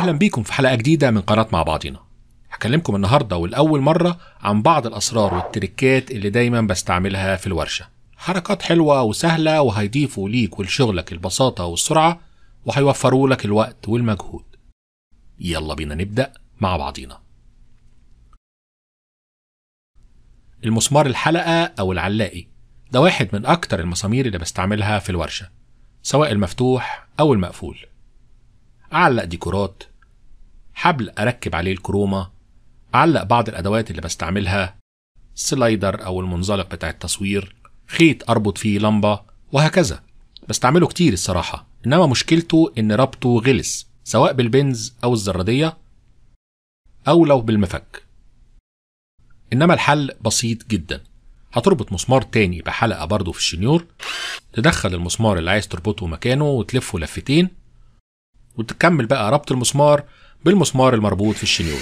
اهلا بيكم في حلقه جديده من قناه مع بعضينا هكلمكم النهارده ولاول مره عن بعض الاسرار والتركات اللي دايما بستعملها في الورشه حركات حلوه وسهله وهيضيفوا ليك ولشغلك البساطه والسرعه وهيوفروا لك الوقت والمجهود يلا بينا نبدا مع بعضينا المسمار الحلقه او العلاقي ده واحد من اكتر المسامير اللي بستعملها في الورشه سواء المفتوح او المقفول أعلق ديكورات حبل أركب عليه الكرومة أعلق بعض الأدوات اللي بستعملها سلايدر أو المنزلق بتاع التصوير خيط أربط فيه لمبة وهكذا بستعمله كتير الصراحة إنما مشكلته إن ربطه غلس سواء بالبنز أو الزرادية أو لو بالمفك إنما الحل بسيط جدا هتربط مسمار تاني بحلقة برضه في الشنيور تدخل المسمار اللي عايز تربطه مكانه وتلفه لفتين وتكمل بقى ربط المسمار بالمسمار المربوط في الشنيور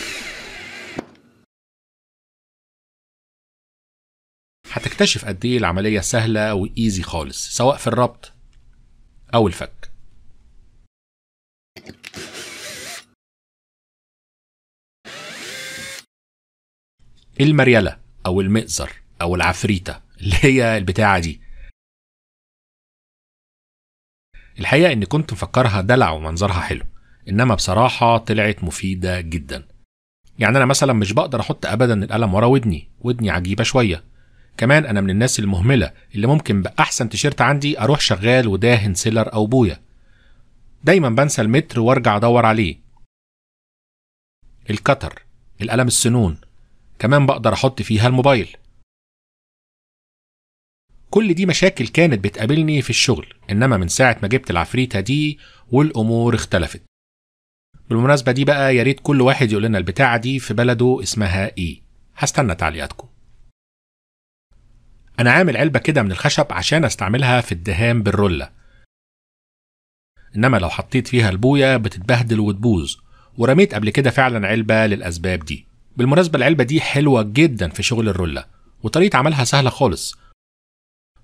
هتكتشف قد ايه العملية سهلة وإيزي خالص سواء في الربط أو الفك المريلة أو المئزر أو العفريتة اللي هي البتاعة دي الحقيقة إني كنت مفكرها دلع ومنظرها حلو إنما بصراحة طلعت مفيدة جدا يعني أنا مثلا مش بقدر أحط أبدا القلم ورا ودني ودني عجيبة شوية كمان أنا من الناس المهملة اللي ممكن بأحسن تيشيرت عندي أروح شغال وداهن سيلر أو بويا دايما بنسى المتر وارجع أدور عليه الكتر القلم السنون كمان بقدر أحط فيها الموبايل كل دي مشاكل كانت بتقابلني في الشغل انما من ساعه ما جبت العفريته دي والامور اختلفت بالمناسبه دي بقى يا ريت كل واحد يقول لنا البتاعه دي في بلده اسمها ايه هستنى تعليقاتكم انا عامل علبه كده من الخشب عشان استعملها في الدهان بالرولة انما لو حطيت فيها البويه بتتبهدل وتبوظ ورميت قبل كده فعلا علبه للاسباب دي بالمناسبه العلبه دي حلوه جدا في شغل الرولة وطريقه عملها سهله خالص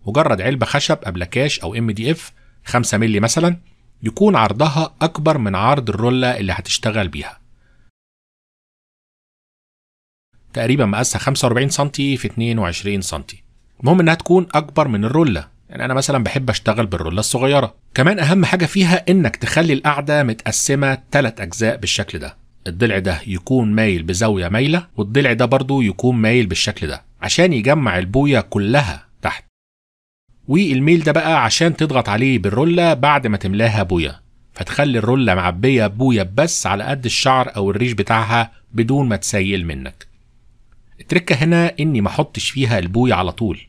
مجرد علبة خشب كاش أو ام دي اف 5 مللي مثلا يكون عرضها أكبر من عرض الرولة اللي هتشتغل بيها تقريبا مقاسها 45 سم في 22 سم المهم انها تكون اكبر من الرولة يعني انا مثلا بحب اشتغل بالرولة الصغيرة كمان اهم حاجة فيها انك تخلي القعدة متقسمة ثلاث اجزاء بالشكل ده الضلع ده يكون مايل بزاوية مايلة والضلع ده برضو يكون مايل بالشكل ده عشان يجمع البوية كلها والميل ده بقى عشان تضغط عليه بالرولة بعد ما تملاها بويا فتخلي الرولة معبية بويا بس على قد الشعر أو الريش بتاعها بدون ما تسيل منك التركة هنا إني ما أحطش فيها البوية على طول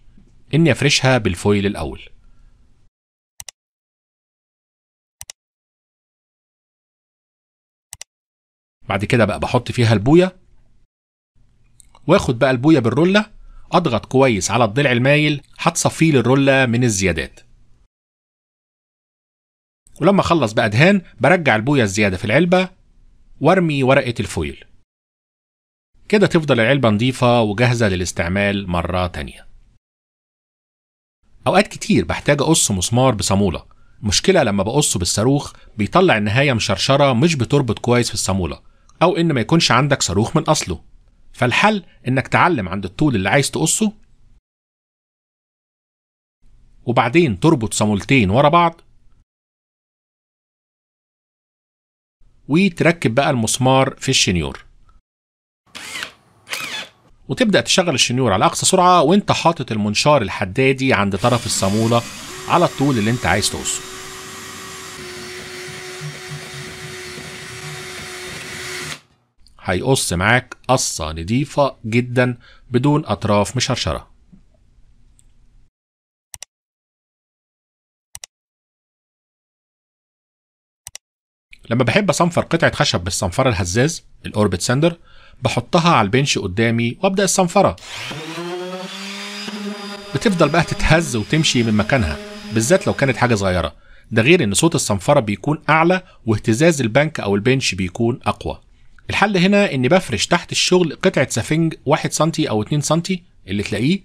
إني أفرشها بالفويل الأول بعد كده بقى بحط فيها البوية واخد بقى البوية بالرولة اضغط كويس على الضلع المايل هتصفيه للرولة من الزيادات ولما اخلص بقى دهان برجع البوية الزيادة في العلبة وارمي ورقة الفويل كده تفضل العلبة نظيفة وجاهزة للاستعمال مرة تانية أوقات كتير بحتاج أقص مسمار بصامولة المشكلة لما بقصه بالصاروخ بيطلع النهاية مشرشرة مش بتربط كويس في الصامولة أو إن ما يكونش عندك صاروخ من أصله فالحل انك تعلم عند الطول اللي عايز تقصه وبعدين تربط صامولتين ورا بعض وتركب بقى المسمار في الشنيور وتبدأ تشغل الشنيور على أقصى سرعة وأنت حاطط المنشار الحدادي عند طرف الصامولة على الطول اللي أنت عايز تقصه هيقص معاك قصة نضيفة جدا بدون أطراف مشرشرة لما بحب أصنفر قطعة خشب بالصنفرة الهزاز الأوربت ساندر بحطها على البنش قدامي وأبدأ الصنفرة بتفضل بقى تتهز وتمشي من مكانها بالذات لو كانت حاجة صغيرة ده غير ان صوت الصنفرة بيكون اعلى واهتزاز البنك او البنش بيكون اقوى الحل هنا اني بفرش تحت الشغل قطعه سفنج 1 سم او 2 سم اللي تلاقيه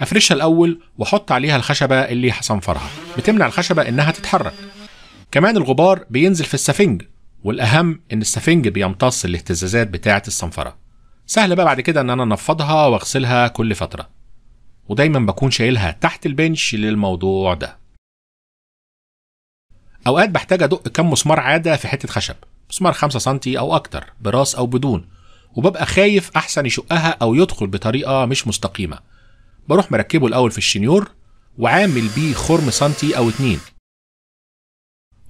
افرشها الاول واحط عليها الخشبه اللي هصنفرها بتمنع الخشبه انها تتحرك كمان الغبار بينزل في السفنج والاهم ان السفنج بيمتص الاهتزازات بتاعه الصنفره سهل بقى بعد كده ان انا انفضها واغسلها كل فتره ودايما بكون شايلها تحت البنش للموضوع ده اوقات بحتاج ادق كم مسمار عاده في حته خشب مسمار 5 سم او اكتر براس او بدون وببقى خايف احسن يشقها او يدخل بطريقه مش مستقيمه بروح مركبه الاول في الشنيور وعامل بيه خرم سنتي او اتنين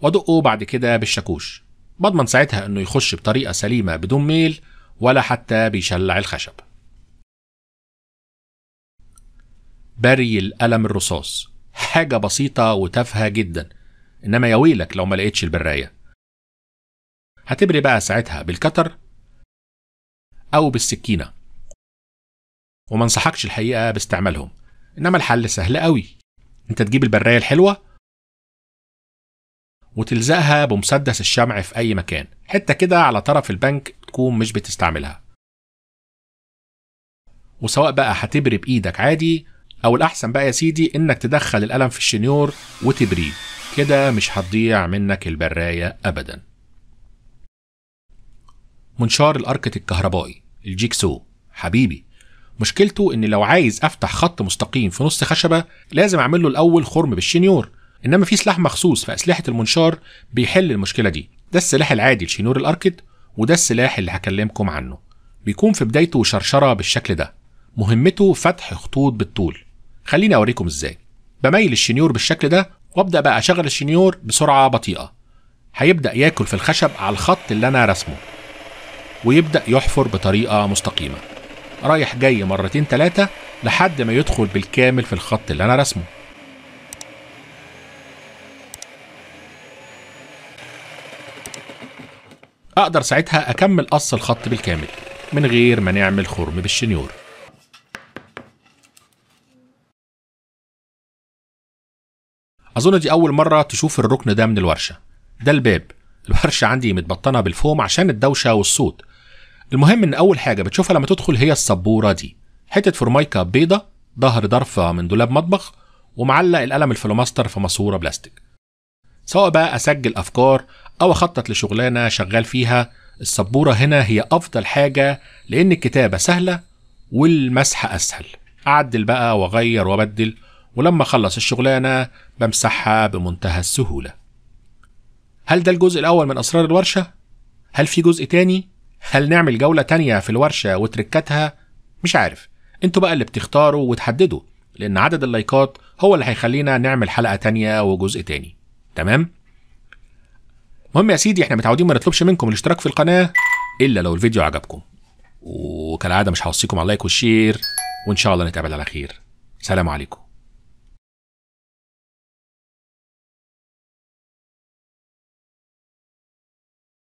وادقه بعد كده بالشاكوش بضمن ساعتها انه يخش بطريقه سليمه بدون ميل ولا حتى بيشلع الخشب بري القلم الرصاص حاجه بسيطه وتافهه جدا انما يا ويلك لو ما لقيتش البرايه هتبري بقى ساعتها بالكتر أو بالسكينة وما انصحكش الحقيقة باستعمالهم إنما الحل سهل قوي أنت تجيب البراية الحلوة وتلزقها بمسدس الشمع في أي مكان حتة كده على طرف البنك تكون مش بتستعملها وسواء بقى هتبري بإيدك عادي أو الأحسن بقى يا سيدي إنك تدخل القلم في الشنيور وتبريه كده مش هتضيع منك البراية أبداً منشار الاركت الكهربائي الجيكسو حبيبي مشكلته ان لو عايز افتح خط مستقيم في نص خشبه لازم اعمل له الاول خرم بالشنيور انما في سلاح مخصوص في اسلحه المنشار بيحل المشكله دي ده السلاح العادي لشنيور الاركت وده السلاح اللي هكلمكم عنه بيكون في بدايته شرشره بالشكل ده مهمته فتح خطوط بالطول خليني اوريكم ازاي بميل الشنيور بالشكل ده وابدا بقى اشغل الشنيور بسرعه بطيئه هيبدا ياكل في الخشب على الخط اللي انا رسمه ويبدأ يحفر بطريقة مستقيمة رايح جاي مرتين تلاتة لحد ما يدخل بالكامل في الخط اللي أنا رسمه أقدر ساعتها أكمل قص الخط بالكامل من غير ما نعمل خرم بالشنيور أظن دي أول مرة تشوف الركن ده من الورشة ده الباب الورشة عندي متبطنة بالفوم عشان الدوشة والصوت المهم ان اول حاجه بتشوفها لما تدخل هي السبوره دي حته فورمايكا بيضه ظهر ضرفه من دولاب مطبخ ومعلق القلم الفلوماستر في ماسوره بلاستيك سواء بقى اسجل افكار او اخطط لشغلانه شغال فيها السبوره هنا هي افضل حاجه لان الكتابه سهله والمسح اسهل اعدل بقى واغير وابدل ولما اخلص الشغلانه بمسحها بمنتهى السهوله هل ده الجزء الاول من اسرار الورشه هل في جزء تاني هل نعمل جولة تانية في الورشة وتركتها؟ مش عارف انتوا بقى اللي بتختاروا وتحددوا لأن عدد اللايكات هو اللي هيخلينا نعمل حلقة تانية وجزء تاني تمام؟ المهم يا سيدي احنا متعودين ما نطلبش منكم الاشتراك في القناة إلا لو الفيديو عجبكم وكالعادة مش هوصيكم على اللايك والشير وإن شاء الله نتقابل على خير سلام عليكم